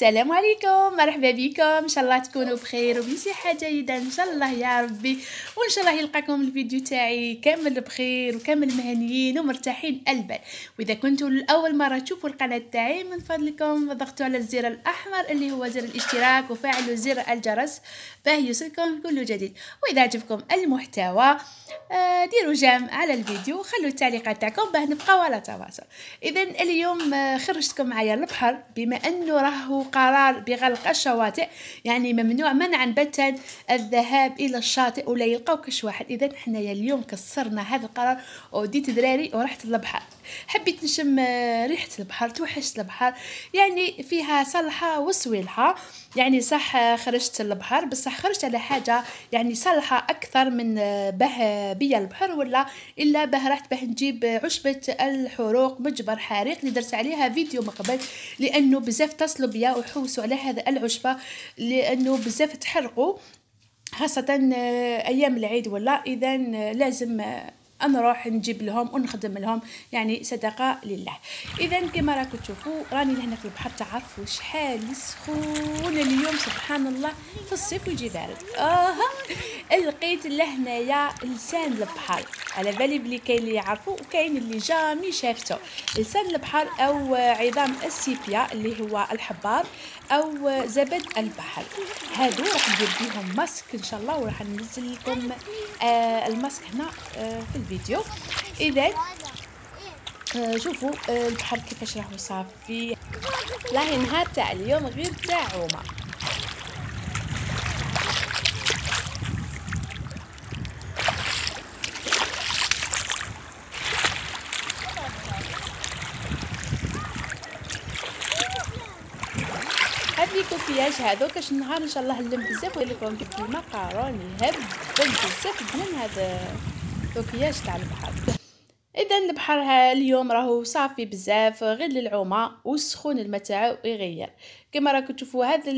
السلام عليكم مرحبا بكم ان شاء الله تكونوا بخير وبشي حاجه جيده ان شاء الله يا ربي وان شاء الله يلقاكم الفيديو تاعي كامل بخير وكامل مهنيين ومرتاحين البال واذا كنتوا لاول مره تشوفوا القناه تاعي من فضلكم ضغطوا على الزر الاحمر اللي هو زر الاشتراك وفعلوا زر الجرس باه يوصلكم كل جديد واذا عجبكم المحتوى آه، ديروا جام على الفيديو وخلوا التعليقات تاعكم باه نبقاو على تواصل اذا اليوم آه، خرجتكم معايا البحر بما انه راهو القرار بغلق الشواطئ يعني ممنوع منعا باتا الذهاب الى الشاطئ ولا يلقاو كش واحد اذا حنايا اليوم كسرنا هذا القرار وديت دراري ورحت للبحر حبيت نشم ريحه البحر توحشت البحر يعني فيها صلحه وسويلحه يعني صح خرجت للبحر بصح خرجت على حاجه يعني صالحه اكثر من باه بيا البحر ولا الا باه رحت باه نجيب عشبه الحروق مجبر حريق اللي درت عليها فيديو من قبل لانه بزاف اتصلوا بيا وحوسوا على هذا العشبه لانه بزاف تحرقوا خاصة أيام العيد ولا إذا لازم نروح نجيب لهم ونخدم لهم يعني صدقه لله اذا كما راكم تشوفوا راني لهنا في البحر تعرفوا شحال سخون اليوم سبحان الله في الصيف ويجي بارد اه لقيت لهنايا لسان البحر على بالي بلي كاين اللي يعرفوا وكاين اللي جامي شافته لسان البحر او عظام السيبيا اللي هو الحبار او زبد البحر هادو راح ندير بيهم ماسك ان شاء الله وراح ننزل لكم آه الماسك هنا آه في الفيديو اذا آه شوفوا آه، البحر كيفاش راهو صافي لاهي نهار تاع اليوم غير تاع عمر الحوايج هذوك اش النهار ان شاء الله نلم بزاف ولكم كيما هب يهب بزاف من هذا دوكياج تاع البحر اذا البحر اليوم راهو صافي بزاف غير للعومه والسخون الماء تاعو يغير كما راكم تشوفوا هذا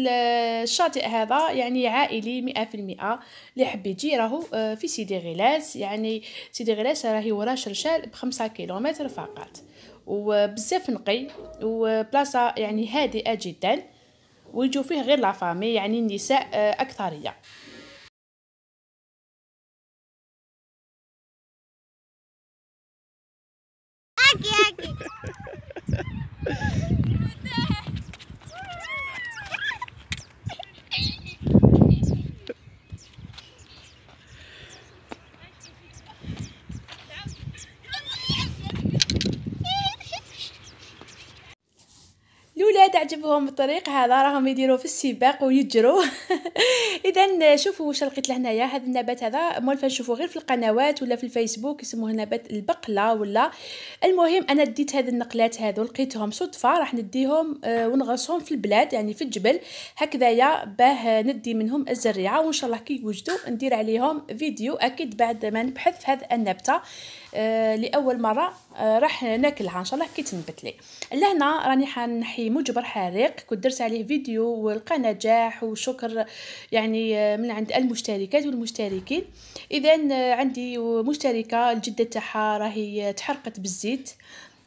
الشاطئ هذا يعني عائلي 100% اللي حب يجي راهو آه، في سيدي غلاس يعني سيدي غلاس راهي ورا شرشال بخمسة كيلومتر فقط وبزاف نقي وبلاصه يعني هادئه جدا ويجوا فيه غير لافامي يعني النساء آه، أكثرية تشوفوهم بالطريق هذا راهم يديروا في السباق ويجروا اذا شوفوا واش لقيت لهنايا هذا النبات هذا مولفه نشوفوه غير في القنوات ولا في الفيسبوك يسموه نبات البقله ولا المهم انا ديت هاد النقلات هذو لقيتهم صدفه راح نديهم آه، ونغرسهم في البلاد يعني في الجبل هكذايا باه ندي منهم الزريعه وان شاء الله كي يوجدوا ندير عليهم فيديو اكيد بعد ما نبحث في هذه النبته آه، لاول مره آه، راح ناكلها ان شاء الله كي تنبت لي لهنا راني حنحي مجبر حريق كنت درت عليه فيديو ولقى نجاح وشكر يعني آه، من عند المشتركات والمشتركين اذا عندي مشتركه الجده تاعها راهي تحرقت بالزيت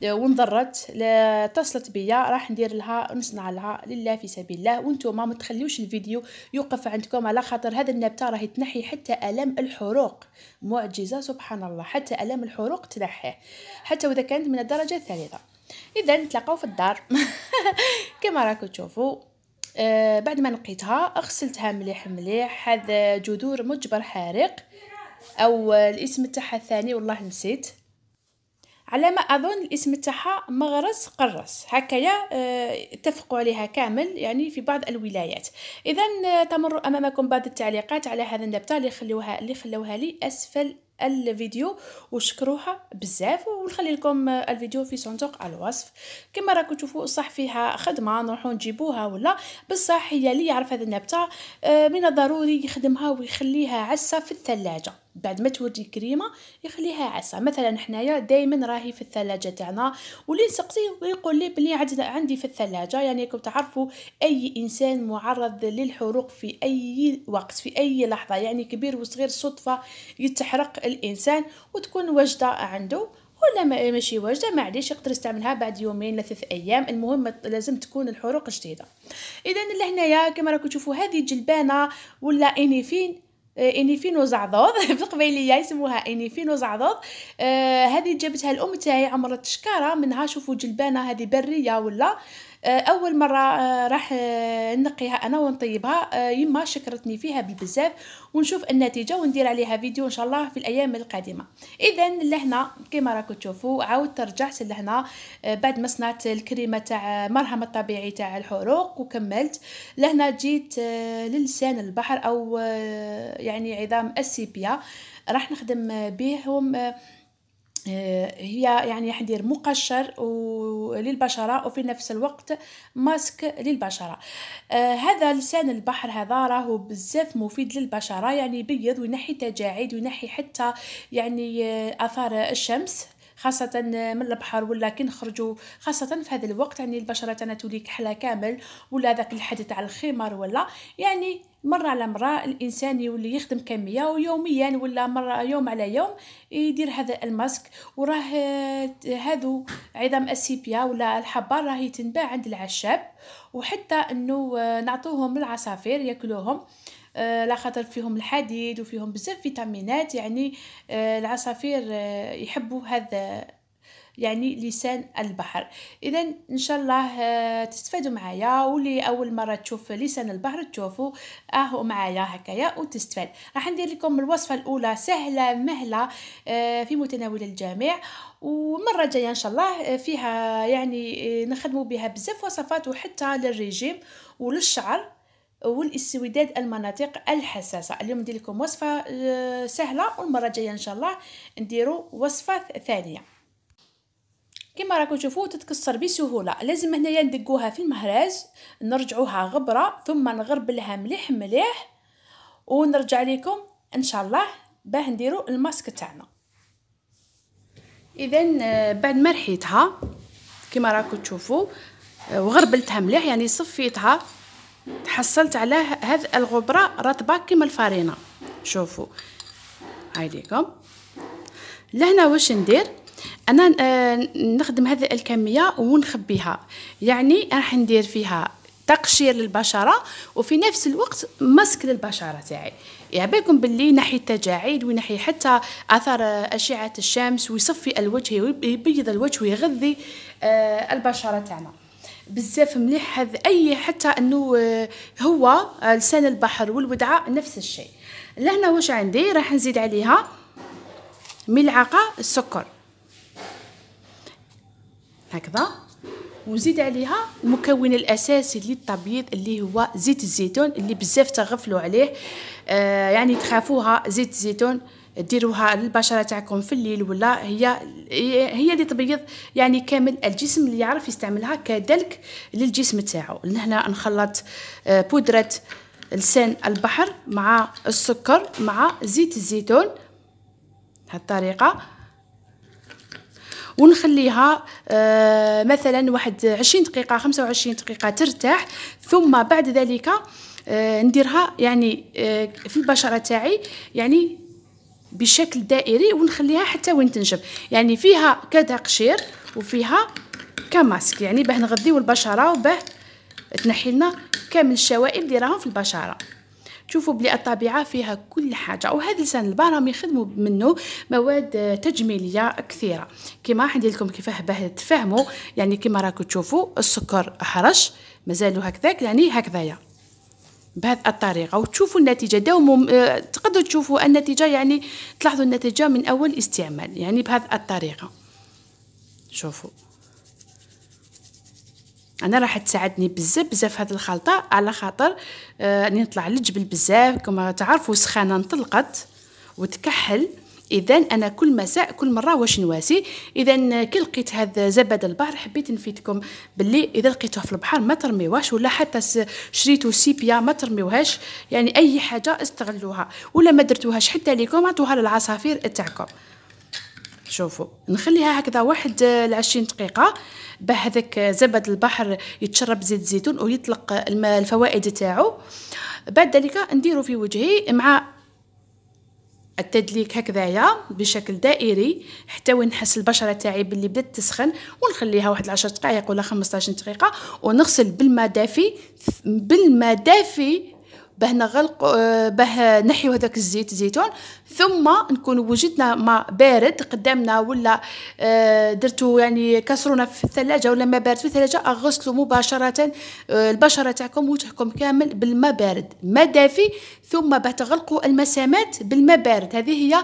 ونضرت اتصلت بيا راح ندير لها نصنع لها لله في سبيل الله وانتم ما تخليوش الفيديو يوقف عندكم على خاطر هذا النبته راهي تنحي حتى الم الحروق معجزه سبحان الله حتى الم الحروق تنحيه حتى واذا كانت من الدرجه الثالثه اذا نتلاقاو في الدار كما راكم تشوفوا آه بعد ما نقيتها غسلتها مليح مليح هذا جذور مجبر حارق او الاسم تاعها الثاني والله نسيت على ما اظن الاسم تاعها مغرس قرص هكايا آه، اتفقوا عليها كامل يعني في بعض الولايات اذا آه، تمر امامكم بعض التعليقات على هذا النبته اللي خلوها اللي خلوها لي اسفل الفيديو وشكروها بزاف ونخلي لكم آه، الفيديو في صندوق الوصف كما راكم تشوفوا صح فيها خدمه نروحوا نجيبوها ولا بصح هي اللي يعرف هذا النبته من الضروري يخدمها ويخليها عسه في الثلاجه بعد ما تولي كريمه يخليها عسى مثلا حنايا دائما راهي في الثلاجه تاعنا واللي سقسيه ويقول لي بلي عندي في الثلاجه يعني راكم تعرفوا اي انسان معرض للحروق في اي وقت في اي لحظه يعني كبير وصغير صدفه يتحرق الانسان وتكون واجده عنده ولا ما ماشي واجده معليش يقدر يستعملها بعد يومين ولا ثلاث ايام المهم لازم تكون الحروق جديده اذا لهنايا كما راكم تشوفوا هذه جلبانه ولا انيفين آه، انيفينو زعضوض في القبيليه يسموها انيفينو زعضوض آه هذه جابتها الام تاعي عمرت شكاره منها شوفوا جلبانه هذه بريه ولا آه، اول مره آه، راح آه، نقيها انا ونطيبها يما شكرتني فيها بزاف ونشوف النتيجه وندير عليها فيديو ان شاء الله في الايام القادمه اذا لهنا كما راكم تشوفوا عاودت رجعت لهنا بعد ما صنعت الكريمه تاع مرهم الطبيعي تاع الحروق وكملت لهنا جيت للسان البحر او يعني عظام السيبيا راح نخدم بهم آه، هي يعني حندير مقشر للبشرة وفي نفس الوقت ماسك للبشرة آه، هذا لسان البحر هذا راهو بزاف مفيد للبشرة يعني يبيض وينحي تجاعيد وينحي حتى يعني آه، آثار الشمس خاصة من البحر ولا كي نخرجوا خاصة في هذا الوقت يعني البشرة تولي كحلة كامل ولا ذاك الحد تاع الخمر ولا يعني مره على مره الانسان يولي يخدم كميه ويوميا ولا مره يوم على يوم يدير هذا الماسك وراه آه، هذو عظام السيبيا ولا الحبه راهي تنباع عند العشاب وحتى انه آه، نعطوهم العصافير ياكلوهم آه، لا خاطر فيهم الحديد وفيهم بزاف فيتامينات يعني العصافير يحبوا هذا يعني لسان البحر اذا ان شاء الله آه، تستفادوا معايا واللي اول مره تشوف لسان البحر تشوفوا اهو معايا هكايا وتستفاد راح ندير لكم الوصفه الاولى سهله مهله آه، في متناول الجميع ومرة الجايه ان شاء الله آه، فيها يعني نخدموا بها بزاف وصفات وحتى للرجيم وللشعر والاستوداد المناطق الحساسه اليوم ندير لكم وصفه سهله والمره الجايه ان شاء الله نديروا وصفه ثانيه كما راكم تشوفوا تتكسر بسهوله لازم هنايا ندقوها في المهراج نرجعوها غبره ثم نغربلها مليح مليح ونرجع لكم ان شاء الله باه نديرو الماسك تاعنا اذا آه، بعد ما رحيتها كما راكم تشوفوا آه، وغربلتها مليح يعني صفيتها تحصلت على هذه الغبره رطبه كما الفارينه شوفوا هاي ليكم لهنا واش ندير انا آه، نخدم هذه الكميه ونخبيها يعني راح ندير فيها تقشير للبشره وفي نفس الوقت ماسك للبشره تاعي يعني بالكم باللي ناحيه التجاعيد وناحيه حتى اثر آه، اشعه الشمس ويصفي الوجه ويبيض الوجه ويغذي آه، البشره تاعنا بزاف مليح هذا اي حتى انه هو لسان البحر والودعه نفس الشيء لهنا واش عندي راح نزيد عليها ملعقه السكر هكذا ونزيد عليها المكون الاساسي للتبييض اللي هو زيت الزيتون اللي بزاف تغفلوا عليه آه، يعني تخافوها زيت الزيتون ديروها للبشره تاعكم في الليل ولا هي هي اللي تبيض يعني كامل الجسم اللي يعرف يستعملها كدلك للجسم تاعو لهنا نخلط آه، بودره لسان البحر مع السكر مع زيت الزيتون هالطريقه ونخليها آه، مثلا واحد 20 دقيقه 25 دقيقه ترتاح ثم بعد ذلك آه، نديرها يعني آه، في البشره تاعي يعني بشكل دائري ونخليها حتى وين تنجب يعني فيها كتقشير وفيها كماسك يعني باه نغذيو البشره وباه تنحي لنا كامل الشوائب اللي راهم في البشره تشوفوا بلي الطبيعه فيها كل حاجه وهذا لسان البحر راهم يخدموا منه مواد تجميليه كثيره كما راح ندير لكم كيفاه باه تفهموا يعني كما راكم تشوفوا السكر حرش مازالو هكذاك يعني هكذايا بهذه الطريقه وتشوفوا النتيجه داوموا آه، تقدروا تشوفوا النتيجه يعني تلاحظوا النتيجه من اول استعمال يعني بهذه الطريقه شوفوا انا راح تساعدني بزاف بزاف هاد الخلطه على خاطر آه نطلع للجبل بزاف كما تعرفوا سخانه انطلقت وتكحل اذا انا كل مساء كل مره واش نواسي اذا كي لقيت هذا زبد البحر حبيت نفيدكم باللي اذا لقيتوه في البحر ما ترميوهاش ولا حتى شريتو سيبيا ما ترميوهاش يعني اي حاجه استغلوها ولا ما درتوهاش حتى ليكم عطوها للعصافير تاعكم شوفوا نخليها هكذا واحد آه، لعشرين دقيقه باه هذاك آه، زبد البحر يتشرب زيت الزيتون ويطلق الفوائد تاعو بعد ذلك نديرو في وجهي مع التدليك هكذايا بشكل دائري حتى وين نحس البشره تاعي باللي بدات تسخن ونخليها واحد العشر دقائق ولا خمسطاش دقيقه ونغسل بالماء دافي بالماء دافي باه نغلق آه، باه نحيو هذاك الزيت الزيتون ثم نكون وجدنا ماء بارد قدامنا ولا آه، درتو يعني كسرونه في الثلاجه ولا ما بارد في الثلاجه اغسلوا مباشره آه، البشره تاعكم وجهكم كامل بالماء بارد ما دافي ثم باه تغلقوا المسامات بالماء بارد هذه هي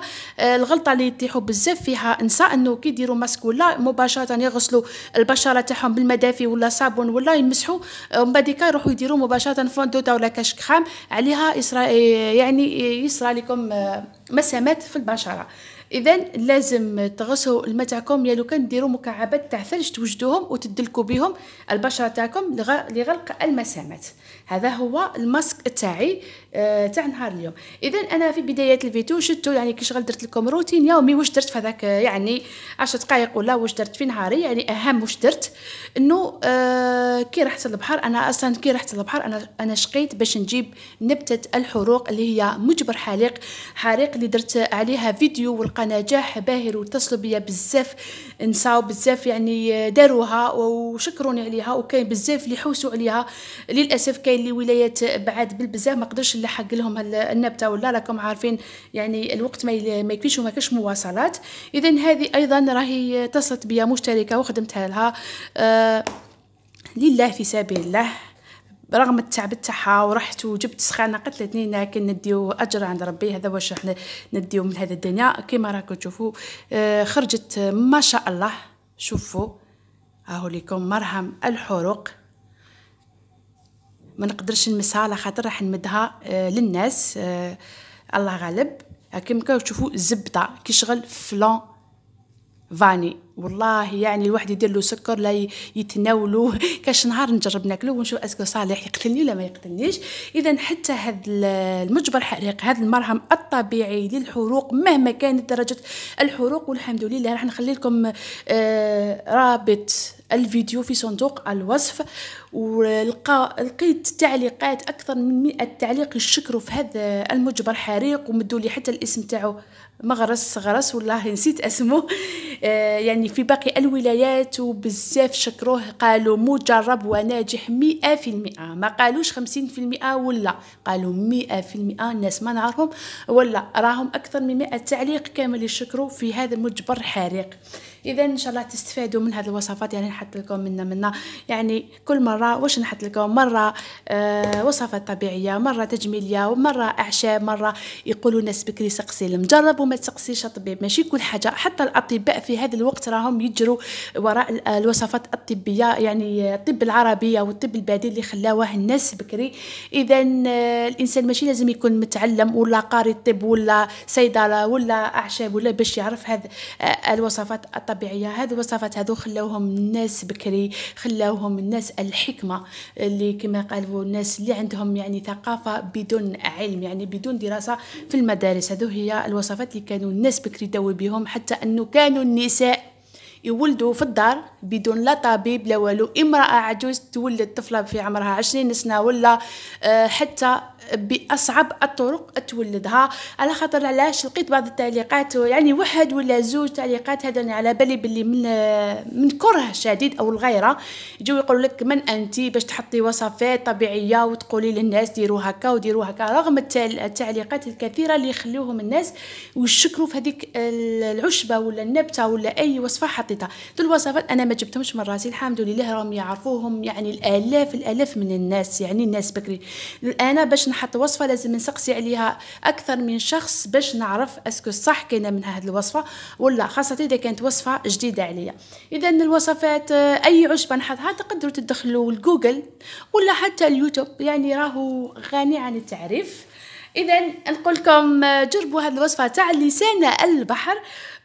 الغلطه اللي يطيحوا بزاف فيها نساء انه كي يديروا ماسك ولا مباشره يغسلوا البشره تاعهم بالماء دافي ولا صابون ولا يمسحوا ومن بعد يروحوا يديروا مباشره فوندو ولا كشك خام عليها يسرى يعني يسرى لكم آه، مسامات في البشره اذا لازم تغسلوا الماء تاعكم يا لو كان ديروا مكعبات تاع ثلج توجدوهم وتدلكوا بهم البشره تاعكم لغلق المسامات هذا هو الماسك تاعي آه، تاع نهار اليوم اذا انا في بدايه الفيديو شفتوا يعني كي شغل درت لكم روتين يومي واش درت في هذاك يعني 10 دقائق ولا واش درت في نهاري يعني اهم واش درت انه آه، كي رحت للبحر انا اصلا كي رحت للبحر انا انا شقيت باش نجيب نبته الحروق اللي هي مجبر حالق حريق اللي درت عليها فيديو ولقى نجاح باهر واتصلوا بيا بزاف نساو بزاف يعني داروها وشكروني عليها وكاين بزاف اللي حوسوا عليها للاسف كاين اللي ولايات بعاد بالبزاف ما قدرش نلحق لهم النبته ولا راكم عارفين يعني الوقت ما ما يكفيش وما كاش مواصلات اذا هذه ايضا راهي اتصلت بيا مشتركه وخدمتها لها آه لله في سبيل الله برغم التعب تاعها ورحت وجبت سخانه قلت لتنينا لكن نديو اجر عند ربي هذا واش راح نديو من هذا الدنيا كيما راكم تشوفوا آه، خرجت ما شاء الله شوفوا هاو ليكم مرهم الحروق ما نقدرش نمسها على خاطر راح نمدها آه، للناس آه، الله غالب هاكم كاو تشوفوا زبده كيشغل فلان فاني والله يعني الواحد يدير له سكر لا يتناوله كاش نهار نجرب ناكله ونشوف اسكو صالح يقتلني ولا ما يقتلنيش اذا حتى هذا المجبر حريق هذا المرهم الطبيعي للحروق مهما كانت درجه الحروق والحمد لله راح نخلي لكم آه، رابط الفيديو في صندوق الوصف لقيت تعليقات اكثر من 100 تعليق يشكروا في هذا المجبر حريق ومدوا لي حتى الاسم تاعو مغرس غرس والله نسيت اسمه آه يعني في باقي الولايات وبزاف شكروه قالوا مجرب وناجح مئة في المئة ما قالوش خمسين في المئة ولا قالوا مئة في المئة الناس ما نعرفهم ولا راهم أكثر من مئة تعليق كامل يشكروا في هذا المجبر حريق اذا ان شاء الله تستفادوا من هذه الوصفات يعني نحط لكم منا منا يعني كل مره واش نحط لكم مره آه وصفات طبيعيه مره تجميليه ومره اعشاب مره يقولوا ناس بكري سقسي المجرب وما تسقسيش الطبيب ماشي كل حاجه حتى الاطباء في هذا الوقت راهم يجروا وراء الوصفات الطبيه يعني الطب العربي او الطب البديل اللي خلاوه الناس بكري اذا آه، الانسان ماشي لازم يكون متعلم ولا قاري الطب ولا صيدله ولا اعشاب ولا باش يعرف هذه آه، الوصفات الطبيعية الطبيعيه هذه الوصفات هذو خلاوهم الناس بكري خلاوهم الناس الحكمه اللي كما قالوا الناس اللي عندهم يعني ثقافه بدون علم يعني بدون دراسه في المدارس هذو هي الوصفات اللي كانوا الناس بكري داوي بهم حتى انه كانوا النساء يولدوا في الدار بدون لا طبيب لا والو امرأة عجوز تولد طفلة في عمرها عشرين سنة ولا آه، حتى باصعب الطرق تولدها على خاطر علاش لقيت بعض التعليقات يعني واحد ولا زوج تعليقات هذا انا على بالي باللي من آه، من كره شديد او الغيره يجوا يقولوا لك من انت باش تحطي وصفات طبيعيه وتقولي للناس ديروا هكا وديروا هكا رغم التعليقات الكثيره اللي يخلوهم الناس ويشكروا في هذيك العشبه ولا النبته ولا اي وصفه حطيتها دول الوصفات انا ما جبتهمش من راسي الحمد لله راهم يعرفوهم يعني الالاف الالاف من الناس يعني الناس بكري انا باش نحط وصفه لازم نسقسي عليها اكثر من شخص باش نعرف اسكو صح كاينه منها هذه الوصفه ولا خاصه اذا كانت وصفه جديده عليا اذا الوصفات آه، اي عشبه نحطها تقدروا تدخلوا الجوجل ولا حتى اليوتيوب يعني راهو غني عن التعريف اذا نقول لكم آه، جربوا هذه الوصفه تاع لسان البحر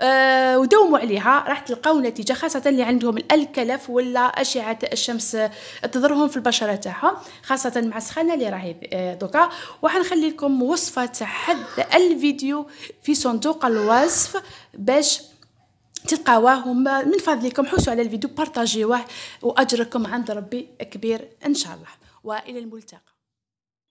أه ودوموا عليها راح تلقاو نتيجه خاصه اللي عندهم الكلف ولا اشعه الشمس آه، تضرهم في البشره تاعهم خاصه مع السخانه اللي راهي آه، دوكا وحنخلي لكم وصفه تحت الفيديو في صندوق الوصف باش تلقاوه من فضلكم حوسوا على الفيديو بارطاجيوه واجركم عند ربي كبير ان شاء الله والى الملتقى